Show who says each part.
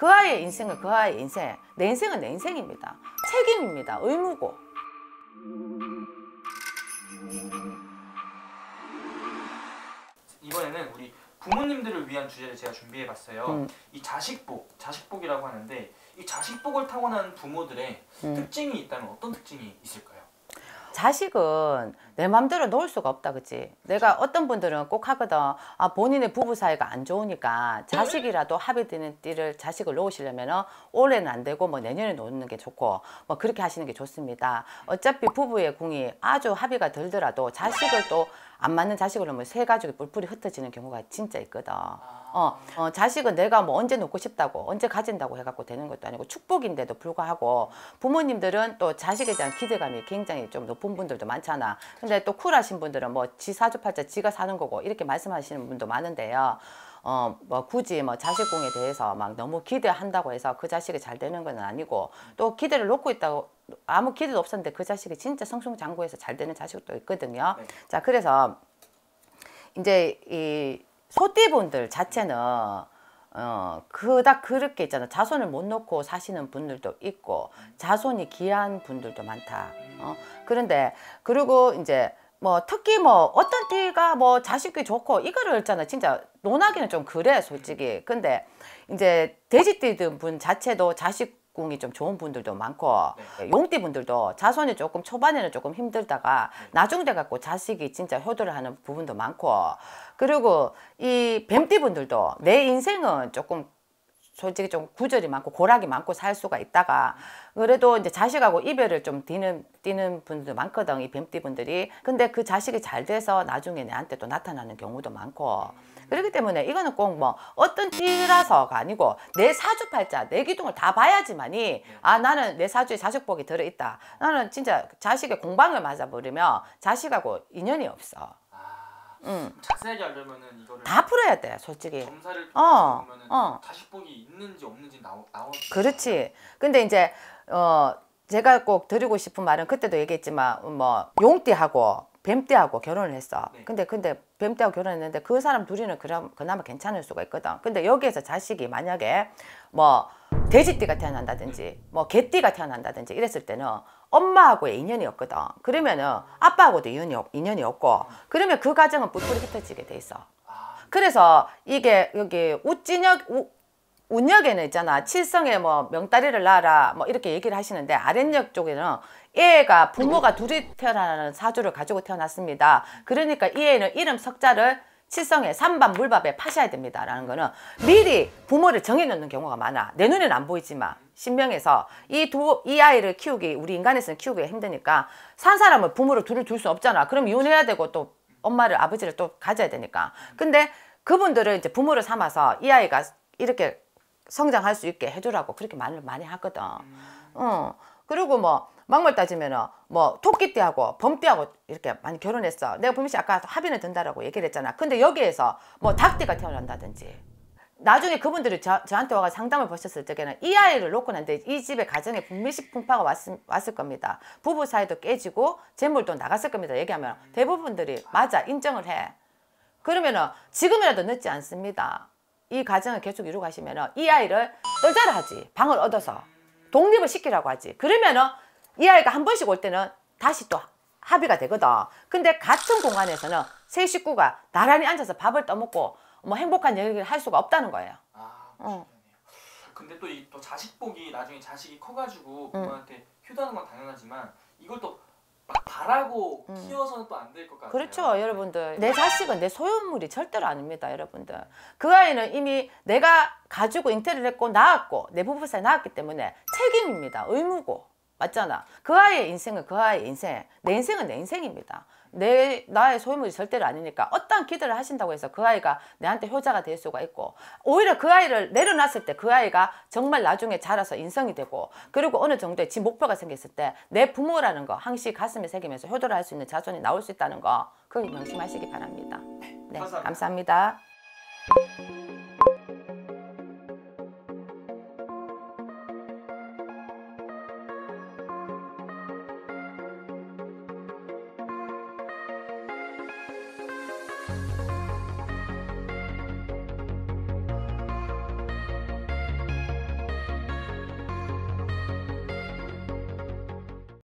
Speaker 1: 그 아이의 인생은 그 아이의 인생 내 인생은 내 인생입니다 책임입니다 의무고 이번에는 우리 부모님들을 위한 주제를 제가 준비해봤어요. 음. 이 자식복, 자식복이라고 하는데 이 자식복을 타고난 부모들의 음. 특징이 있다면 어떤 특징이 있을까요? 자식은 내 맘대로 놓을 수가 없다 그치 내가 어떤 분들은 꼭 하거든 아 본인의 부부 사이가 안 좋으니까 네. 자식이라도 합의 되는 띠를 자식을 놓으시려면 올해는 안 되고 뭐 내년에 놓는 게 좋고 뭐 그렇게 하시는 게 좋습니다 어차피 부부의 궁이 아주 합의가 들더라도 자식을 또안 맞는 자식으로 뭐 세 가족이 뿔뿔이 흩어지는 경우가 진짜 있거든. 아. 어, 어, 자식은 내가 뭐 언제 놓고 싶다고 언제 가진다고 해갖고 되는 것도 아니고 축복인데도 불구하고 부모님들은 또 자식에 대한 기대감이 굉장히 좀 높은 분들도 많잖아 근데 또 쿨하신 분들은 뭐 지 사주팔자 지가 사는 거고 이렇게 말씀하시는 분도 많은데요 어, 뭐 굳이 뭐 자식공에 대해서 막 너무 기대한다고 해서 그 자식이 잘 되는 건 아니고 또 기대를 놓고 있다고 아무 기대도 없었는데 그 자식이 진짜 성숙장구해서잘 되는 자식도 있거든요. 네. 자 그래서 이제 이 소띠분들 자체는 어, 그닥 그렇게 있잖아. 자손을 못 놓고 사시는 분들도 있고, 자손이 귀한 분들도 많다. 어, 그런데, 그리고 이제, 뭐, 특히 뭐, 어떤 띠가 뭐, 자식이 좋고, 이거를 있잖아. 진짜 논하기는 좀 그래, 솔직히. 근데, 이제, 돼지띠든 분 자체도 자식 공이 좀 좋은 분들도 많고 네. 용띠 분들도 자손이 조금 초반에는 조금 힘들다가 네. 나중 돼 갖고 자식이 진짜 효도를 하는 부분도 많고 그리고 이 뱀띠 분들도 내 인생은 조금 솔직히 좀 구절이 많고 고락이 많고 살 수가 있다가 그래도 이제 자식하고 이별을 좀 뛰는 뛰는 분들 많거든 이 뱀띠 분들이 근데 그 자식이 잘 돼서 나중에 내한테 또 나타나는 경우도 많고 그렇기 때문에 이거는 꼭 뭐 어떤 띠라서가 아니고 내 사주팔자 내 기둥을 다 봐야지만이 아 나는 내 사주에 자식복이 들어있다 나는 진짜 자식의 공방을 맞아버리면 자식하고 인연이 없어 응. 자세하게 알려면은 이거를 다 풀어야 돼, 솔직히. 검사를 어, 어. 다시 보기 있는지 없는지 나오 나오. 그렇지. 근데 이제 어 제가 꼭 드리고 싶은 말은 그때도 얘기했지만 뭐 용띠하고 뱀띠하고 결혼을 했어. 네. 근데 근데 뱀띠하고 결혼했는데 그 사람 둘이는 그럼 그나마 괜찮을 수가 있거든. 근데 여기에서 자식이 만약에 뭐 돼지띠가 태어난다든지 네. 뭐 개띠가 태어난다든지 이랬을 때는 엄마하고의 인연이 없거든. 그러면은 아빠하고도 인연이, 없, 인연이 없고 그러면 그 가정은 뿔뿔이 흩어지게 돼 있어. 아. 그래서 이게 여기 우찌역 우, 운역에는 있잖아. 칠성에 뭐 명다리를 낳아라 뭐 이렇게 얘기를 하시는데 아랫역 쪽에는 얘가 부모가 둘이 태어나는 사주를 가지고 태어났습니다. 그러니까 이 애는 이름 석자를 칠성에 삼밥 물밥에 파셔야 됩니다. 라는 거는 미리 부모를 정해놓는 경우가 많아. 내 눈에는 안 보이지만 신명에서 이두이 아이를 키우기 우리 인간에서는 키우기 가 힘드니까 산 사람은 부모를 둘을 둘 수 없잖아. 그럼 이혼해야 되고 또 엄마를 아버지를 또 가져야 되니까. 근데 그분들은 이제 부모를 삼아서 이 아이가 이렇게 성장할 수 있게 해주라고 그렇게 말을 많이 하거든. 음. 어. 응. 그리고 뭐 막말 따지면 은뭐 토끼띠하고 범띠하고 이렇게 많이 결혼했어. 내가 분명히 아까 합의는 든다라고 얘기를 했잖아. 근데 여기에서 뭐 닭띠가 태어난다든지 나중에 그분들이 저, 저한테 와가 상담을 보셨을 적에는 이 아이를 놓고 난데 이 집에 가정에 분미식 풍파가 왔, 왔을 겁니다. 부부 사이도 깨지고 재물도 나갔을 겁니다. 얘기하면 음. 대부분들이 맞아 인정을 해. 그러면은 지금이라도 늦지 않습니다. 이 가정을 계속 이루고 가시면은 이 아이를 떨자라 하지. 방을 얻어서 독립을 시키라고 하지. 그러면은 이 아이가 한 번씩 올 때는 다시 또 합의가 되거든. 근데 같은 공간에서는 세 식구가 나란히 앉아서 밥을 떠먹고 뭐 행복한 얘기를 할 수가 없다는 거예요. 아, 어. 근데 또 이 또 자식 복이 나중에 자식이 커가지고 부모한테 음. 효도하는 건 당연하지만 이걸 또 바라고 키워서는 또 안 될 것 같아요. 그렇죠, 네. 여러분들. 내 자식은 내 소유물이 절대로 아닙니다, 여러분들. 그 아이는 이미 내가 가지고 잉태를 했고 낳았고 내 부부 사이 낳았기 때문에 책임입니다, 의무고. 맞잖아. 그 아이의 인생은 그 아이의 인생. 내 인생은 내 인생입니다. 내 나의 소유물이 절대로 아니니까 어떠한 기대를 하신다고 해서 그 아이가 내한테 효자가 될 수가 있고 오히려 그 아이를 내려놨을 때 그 아이가 정말 나중에 자라서 인성이 되고 그리고 어느 정도의 지 목표가 생겼을 때 내 부모라는 거 항시 가슴에 새기면서 효도를 할 수 있는 자손이 나올 수 있다는 거 그걸 명심하시기 바랍니다. 네, 네 감사합니다. 감사합니다.